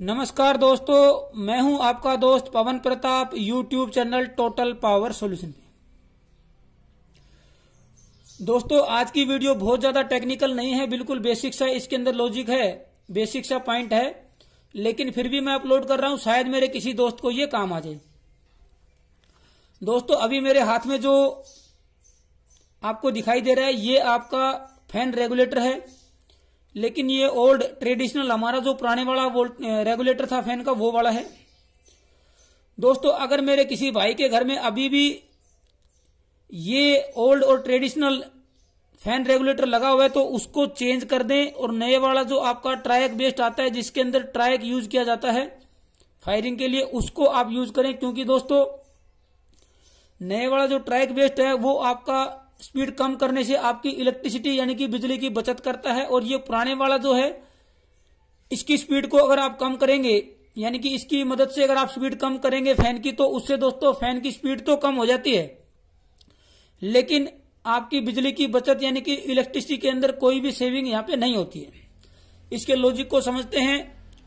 नमस्कार दोस्तों मैं हूं आपका दोस्त Pawan Pratap YouTube channel Total Power Solution पे दोस्तों आज की वीडियो बहुत ज्यादा टेक्निकल नहीं है बिल्कुल बेसिक सा इसके अंदर लॉजिक है बेसिक सा पॉइंट है लेकिन फिर भी मैं अपलोड कर रहा हूं शायद मेरे किसी दोस्त को ये काम आ जाए दोस्तों अभी मेरे हाथ में जो आपको दिखाई दे रहा है ये आपका फैन रेगुलेटर है लेकिन ये ओल्ड ट्रेडिशनल हमारा जो पुराने वाला रेगुलेटर था फैन का वो वाला है दोस्तों अगर मेरे किसी भाई के घर में अभी भी ये ओल्ड और ट्रेडिशनल फैन रेगुलेटर लगा हुआ है तो उसको चेंज कर दें और नए वाला जो आपका ट्रैक बेस्ट आता है जिसके अंदर ट्रैक यूज किया जाता है फायरिंग के लिए उसको आप यूज करें क्योंकि दोस्तों नए वाला जो ट्रैक बेस्ट है वो आपका स्पीड कम करने से आपकी इलेक्ट्रिसिटी यानी कि बिजली की बचत करता है और ये पुराने वाला जो है इसकी स्पीड को अगर आप कम करेंगे यानी कि इसकी मदद से अगर आप स्पीड कम करेंगे फैन की तो उससे दोस्तों फैन की स्पीड तो कम हो जाती है लेकिन आपकी बिजली की बचत यानी कि इलेक्ट्रिसिटी के अंदर कोई भी सेविंग यहाँ पे नहीं होती है इसके लॉजिक को समझते हैं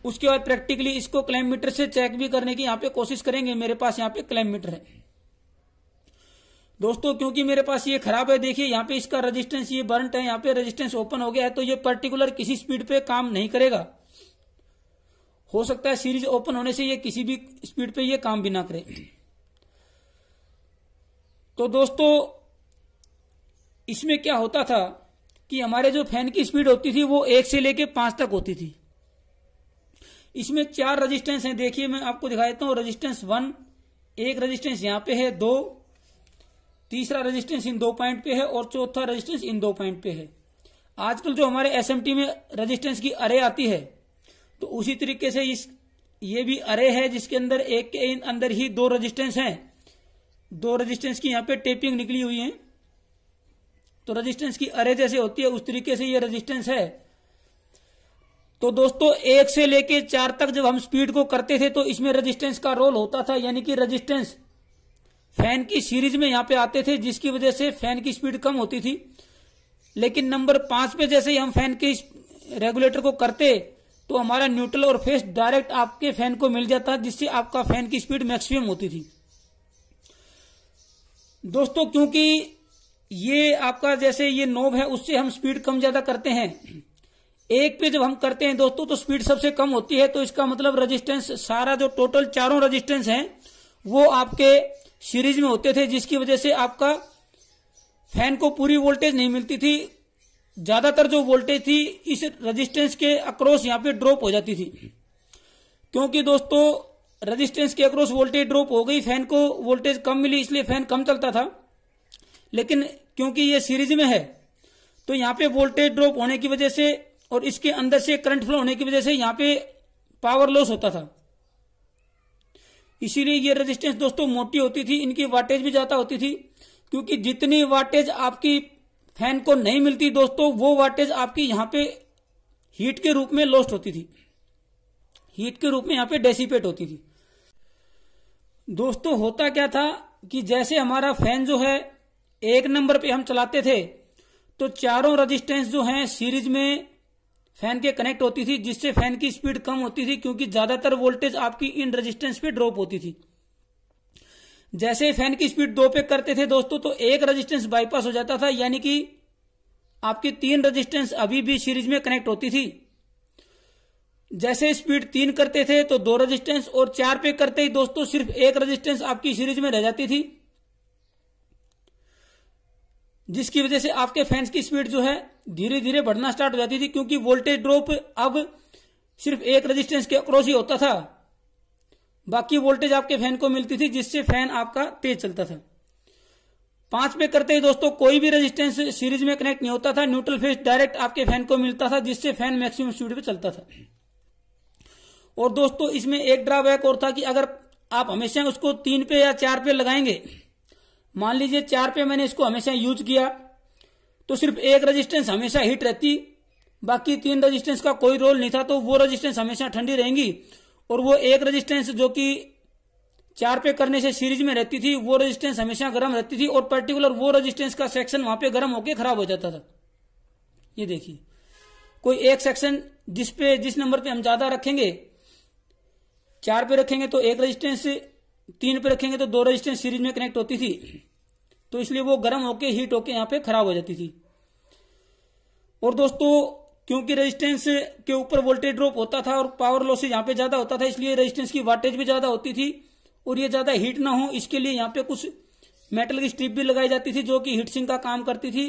उसके बाद प्रैक्टिकली इसको क्लाइम से चेक भी करने की यहाँ पे कोशिश करेंगे मेरे पास यहाँ पे क्लाइम है दोस्तों क्योंकि मेरे पास ये खराब है देखिए यहाँ पे इसका रेजिस्टेंस ये बर्नट है यहाँ पे रेजिस्टेंस ओपन हो गया है तो ये पर्टिकुलर किसी स्पीड पे काम नहीं करेगा हो सकता है सीरीज ओपन होने से ये किसी भी स्पीड पे ये काम भी ना करे तो दोस्तों इसमें क्या होता था कि हमारे जो फैन की स्पीड होती थी वो एक से लेके पांच तक होती थी इसमें चार रेजिस्टेंस हैं देखिए मैं आपको दिखा देता हूँ रेजिस्टेंस वन एक रेजिस्टेंस यहां पे है दो तीसरा रेजिस्टेंस इन दो पॉइंट पे है और चौथा रेजिस्टेंस इन दो पॉइंट पे है आजकल जो हमारे एसएमटी में रेजिस्टेंस की अरे आती है तो उसी तरीके से इस ये भी अरे है जिसके अंदर एक के अंदर ही दो रजिस्टेंस हैं दो रजिस्टेंस की यहाँ पे टेपिंग निकली हुई है तो रजिस्टेंस की अरे जैसे होती है उस तरीके से ये रजिस्टेंस है तो दोस्तों एक से लेके चार तक जब हम स्पीड को करते थे तो इसमें रजिस्टेंस का रोल होता था यानी कि रजिस्टेंस फैन की सीरीज में यहां पे आते थे जिसकी वजह से फैन की स्पीड कम होती थी लेकिन नंबर पांच पे जैसे ही हम फैन के रेगुलेटर को करते तो हमारा न्यूट्रल और फेस डायरेक्ट आपके फैन को मिल जाता जिससे आपका फैन की स्पीड मैक्सिमम होती थी दोस्तों क्योंकि ये आपका जैसे ये नोब है उससे हम स्पीड कम ज्यादा करते हैं एक पे जब हम करते हैं दोस्तों तो स्पीड सबसे कम होती है तो इसका मतलब रेजिस्टेंस सारा जो टोटल चारों रेजिस्टेंस हैं वो आपके सीरीज में होते थे जिसकी वजह से आपका फैन को पूरी वोल्टेज नहीं मिलती थी ज्यादातर जो वोल्टेज थी इस रेजिस्टेंस के अक्रॉस यहाँ पे ड्रॉप हो जाती थी क्योंकि दोस्तों रेजिस्टेंस के अक्रॉस वोल्टेज ड्रॉप हो गई फैन को वोल्टेज कम मिली इसलिए फैन कम चलता था लेकिन क्योंकि ये सीरीज में है तो यहाँ पे वोल्टेज ड्रॉप होने की वजह से और इसके अंदर से करंट फ्लो होने की वजह से यहाँ पे पावर लॉस होता था इसीलिए ये रेजिस्टेंस दोस्तों मोटी होती थी इनकी वाटेज भी ज्यादा होती थी क्योंकि जितनी वाटेज आपकी फैन को नहीं मिलती दोस्तों वो वाटेज आपकी यहाँ पे हीट के रूप में लॉस्ट होती थी हीट के रूप में यहाँ पे डेसीपेट होती थी दोस्तों होता क्या था कि जैसे हमारा फैन जो है एक नंबर पे हम चलाते थे तो चारों रजिस्टेंस जो है सीरीज में फैन के कनेक्ट होती थी जिससे फैन की स्पीड कम होती थी क्योंकि ज्यादातर वोल्टेज आपकी इन रजिस्टेंस पे ड्रॉप होती थी जैसे ही फैन की स्पीड दो पे करते थे दोस्तों तो एक रजिस्टेंस बाईपास हो जाता था यानी कि आपकी तीन रजिस्टेंस अभी भी सीरीज में कनेक्ट होती थी जैसे स्पीड तीन करते थे तो दो रजिस्टेंस और चार पे करते ही दोस्तों सिर्फ एक रजिस्टेंस आपकी सीरीज में रह जाती थी जिसकी वजह से आपके फैंस की स्पीड जो है धीरे धीरे बढ़ना स्टार्ट हो जाती थी क्योंकि वोल्टेज ड्रॉप अब सिर्फ एक रजिस्टेंस के अक्रॉस ही होता था बाकी वोल्टेज आपके फैन को मिलती थी जिससे फैन आपका तेज चलता था पांच में करते ही दोस्तों कोई भी रेजिस्टेंस सीरीज में कनेक्ट नहीं होता था न्यूट्रल फेस डायरेक्ट आपके फैन को मिलता था जिससे फैन मैक्सिमम स्पीड पे चलता था और दोस्तों इसमें एक ड्रॉबैक और था कि अगर आप हमेशा उसको तीन पे या चार पे लगाएंगे मान लीजिए चार पे मैंने इसको हमेशा यूज किया तो सिर्फ एक रजिस्टेंस हमेशा हिट रहती बाकी तीन रजिस्टेंस का कोई रोल नहीं था तो वो रजिस्टेंस हमेशा ठंडी रहेंगी और वो एक रजिस्टेंस जो कि चार पे करने से सीरीज में रहती थी वो रजिस्टेंस हमेशा गर्म रहती थी और पर्टिकुलर वो रजिस्टेंस का सेक्शन वहां पे गर्म होके खराब हो जाता था ये देखिए कोई एक सेक्शन जिस पे जिस नंबर पे हम ज्यादा रखेंगे चार पे रखेंगे तो एक रजिस्टेंस तीन पे रखेंगे तो दो रजिस्टेंस सीरीज में कनेक्ट होती थी तो इसलिए वो गर्म होके हीट होके यहाँ पे खराब हो जाती थी और दोस्तों क्योंकि रेजिस्टेंस के ऊपर वोल्टेज ड्रॉप होता था और पावर लॉसेज यहाँ पे ज्यादा होता था इसलिए रेजिस्टेंस की वाटेज भी ज्यादा होती थी और ये ज्यादा हीट ना हो इसके लिए यहाँ पे कुछ मेटल की स्ट्रिप भी लगाई जाती थी जो कि हीट सिंह का काम करती थी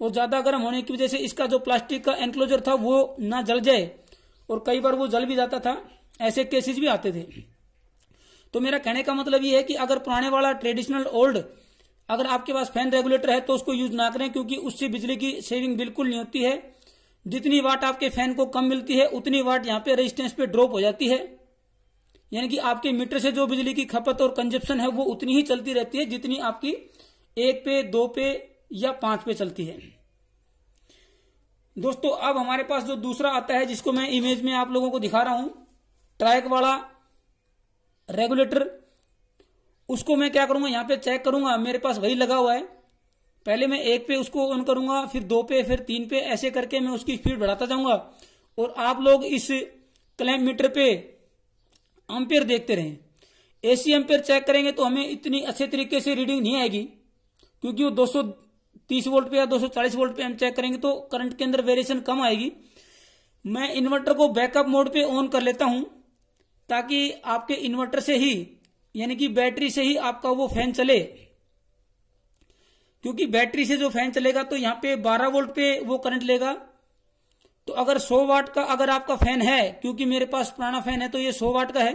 और ज्यादा गर्म होने की वजह से इसका जो प्लास्टिक का एनक्लोजर था वो ना जल जाए और कई बार वो जल भी जाता था ऐसे केसेस भी आते थे तो मेरा कहने का मतलब ये है कि अगर पुराने वाला ट्रेडिशनल ओल्ड अगर आपके पास फैन रेगुलेटर है तो उसको यूज ना करें क्योंकि उससे बिजली की सेविंग बिल्कुल नहीं होती है जितनी वाट आपके फैन को कम मिलती है उतनी वाट यहाँ पे रेजिस्टेंस पे ड्रॉप हो जाती है यानी कि आपके मीटर से जो बिजली की खपत और कंजप्शन है वो उतनी ही चलती रहती है जितनी आपकी एक पे दो पे या पांच पे चलती है दोस्तों अब हमारे पास जो दूसरा आता है जिसको मैं इमेज में आप लोगों को दिखा रहा हूं ट्रैक वाला रेगुलेटर उसको मैं क्या करूंगा यहां पे चेक करूंगा मेरे पास वही लगा हुआ है पहले मैं एक पे उसको ऑन करूंगा फिर दो पे फिर तीन पे ऐसे करके मैं उसकी स्पीड बढ़ाता जाऊंगा और आप लोग इस क्लैम मीटर पे एम्पेयर देखते रहें एसी एम्पेयर चेक करेंगे तो हमें इतनी अच्छे तरीके से रीडिंग नहीं आएगी क्योंकि वो 230 वोल्ट पे या 240 वोल्ट पे हम चेक करेंगे तो करंट के अंदर वेरिएशन कम आएगी मैं इन्वर्टर को बैकअप मोड पे ऑन कर लेता हूं ताकि आपके इन्वर्टर से ही यानी कि बैटरी से ही आपका वो फैन चले क्योंकि बैटरी से जो फैन चलेगा तो यहां पे 12 वोल्ट पे वो करंट लेगा तो अगर 100 वाट का अगर आपका फैन है क्योंकि मेरे पास पुराना फैन है तो ये 100 वाट का है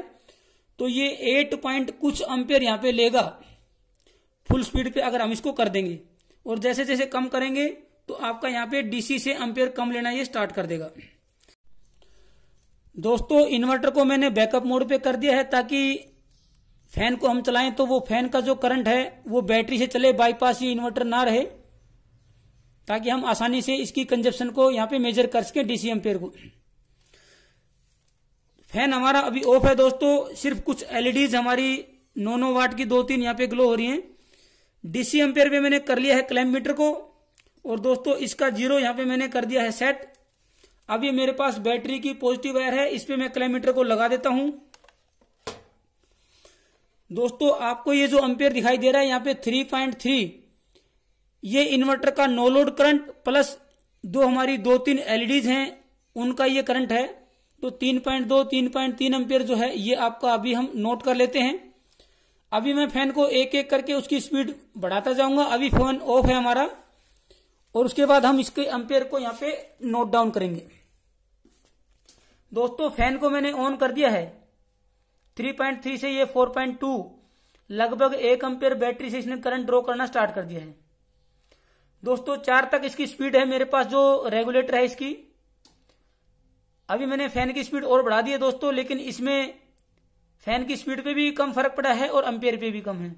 तो ये एट पॉइंट कुछ अंपेयर यहां पे लेगा फुल स्पीड पे अगर हम इसको कर देंगे और जैसे जैसे कम करेंगे तो आपका यहाँ पे डीसी से अंपेयर कम लेना ये स्टार्ट कर देगा दोस्तों इन्वर्टर को मैंने बैकअप मोड पे कर दिया है ताकि फैन को हम चलाएं तो वो फैन का जो करंट है वो बैटरी से चले बाईपास ही इन्वर्टर ना रहे ताकि हम आसानी से इसकी कंजप्शन को यहाँ पे मेजर कर सके डीसी एम्पेयर को फैन हमारा अभी ऑफ है दोस्तों सिर्फ कुछ एलईडीज e हमारी नौ नौ वाट की दो तीन यहाँ पे ग्लो हो रही हैं डीसी एम्पेयर पे मैंने कर लिया है क्लैम मीटर को और दोस्तों इसका जीरो यहाँ पे मैंने कर दिया है सेट अब ये मेरे पास बैटरी की पॉजिटिव वायर है इस पर मैं किलोमीटर को लगा देता हूं दोस्तों आपको ये जो अम्पेयर दिखाई दे रहा है यहां पे थ्री पॉइंट थ्री ये इन्वर्टर का नो लोड करंट प्लस दो हमारी दो तीन एलईडीज e हैं उनका ये करंट है तो तीन पॉइंट दो तीन पॉइंट तीन जो है ये आपका अभी हम नोट कर लेते हैं अभी मैं फैन को एक एक करके उसकी स्पीड बढ़ाता जाऊंगा अभी फोन ऑफ है हमारा और उसके बाद हम इसके एम्पेयर को यहां पे नोट डाउन करेंगे दोस्तों फैन को मैंने ऑन कर दिया है 3.3 से ये 4.2 लगभग एक एम्पेयर बैटरी से इसने करंट ड्रॉ करना स्टार्ट कर दिया है दोस्तों चार तक इसकी स्पीड है मेरे पास जो रेगुलेटर है इसकी अभी मैंने फैन की स्पीड और बढ़ा दी है दोस्तों लेकिन इसमें फैन की स्पीड पे भी कम फर्क पड़ा है और अंपेयर पे भी कम है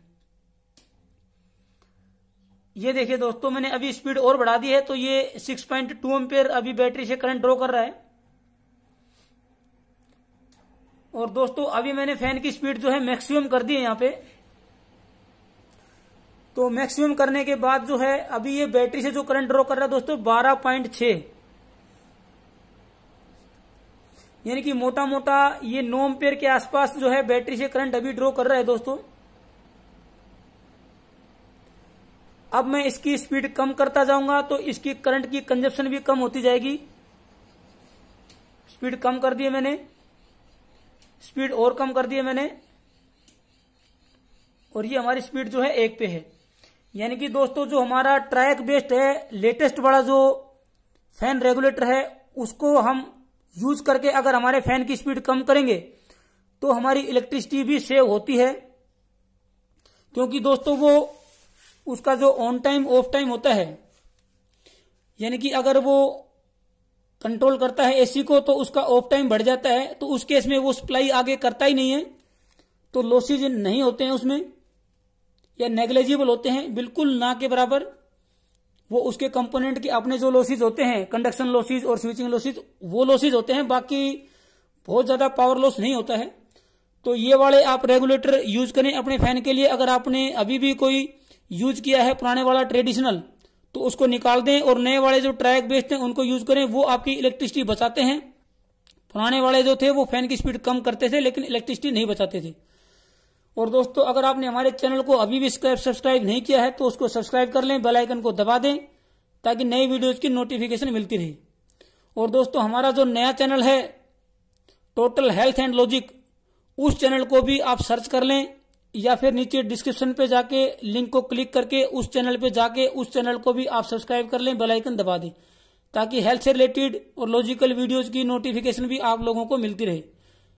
ये देखिए दोस्तों मैंने अभी स्पीड और बढ़ा दी है तो ये 6.2 पॉइंट एम्पेयर अभी बैटरी से करंट ड्रॉ कर रहा है और दोस्तों अभी मैंने फैन की स्पीड जो है मैक्सिमम कर दी है यहाँ पे तो मैक्सिमम करने के बाद जो है अभी ये बैटरी से जो करंट ड्रॉ कर रहा है दोस्तों बारह पॉइंट छ यानी कि मोटा मोटा ये नौ पेयर के आसपास जो है बैटरी से करंट अभी ड्रॉ कर रहा है दोस्तों अब मैं इसकी स्पीड कम करता जाऊंगा तो इसकी करंट की कंजप्शन भी कम होती जाएगी स्पीड कम कर दी मैंने स्पीड और कम कर दिए मैंने और ये हमारी स्पीड जो है एक पे है यानी कि दोस्तों जो हमारा ट्रैक बेस्ड है लेटेस्ट वाला जो फैन रेगुलेटर है उसको हम यूज करके अगर हमारे फैन की स्पीड कम करेंगे तो हमारी इलेक्ट्रिसिटी भी सेव होती है क्योंकि दोस्तों वो उसका जो ऑन टाइम ऑफ टाइम होता है यानी कि अगर वो कंट्रोल करता है एसी को तो उसका ऑफ टाइम बढ़ जाता है तो उस केस में वो सप्लाई आगे करता ही नहीं है तो लॉसेज नहीं होते हैं उसमें या नेग्लेजिबल होते हैं बिल्कुल ना के बराबर वो उसके कंपोनेंट के अपने जो लॉसेज होते हैं कंडक्शन लॉसेज और स्विचिंग लॉसेज वो लॉसेज होते हैं बाकी बहुत ज्यादा पावर लॉस नहीं होता है तो ये वाले आप रेगुलेटर यूज करें अपने फैन के लिए अगर आपने अभी भी कोई यूज किया है पुराने वाला ट्रेडिशनल तो उसको निकाल दें और नए वाले जो ट्रैक बेस्ड हैं उनको यूज करें वो आपकी इलेक्ट्रिसिटी बचाते हैं पुराने वाले जो थे वो फैन की स्पीड कम करते थे लेकिन इलेक्ट्रिसिटी नहीं बचाते थे और दोस्तों अगर आपने हमारे चैनल को अभी भी सब्सक्राइब नहीं किया है तो उसको सब्सक्राइब कर लें बेलाइकन को दबा दें ताकि नई वीडियोज की नोटिफिकेशन मिलती रहे और दोस्तों हमारा जो नया चैनल है टोटल हेल्थ एंड लॉजिक उस चैनल को भी आप सर्च कर लें या फिर नीचे डिस्क्रिप्शन पे जाके लिंक को क्लिक करके उस चैनल पे जाके उस चैनल को भी आप सब्सक्राइब कर लें बेलाइकन दबा दें ताकि हेल्थ से रिलेटेड और लॉजिकल वीडियोज की नोटिफिकेशन भी आप लोगों को मिलती रहे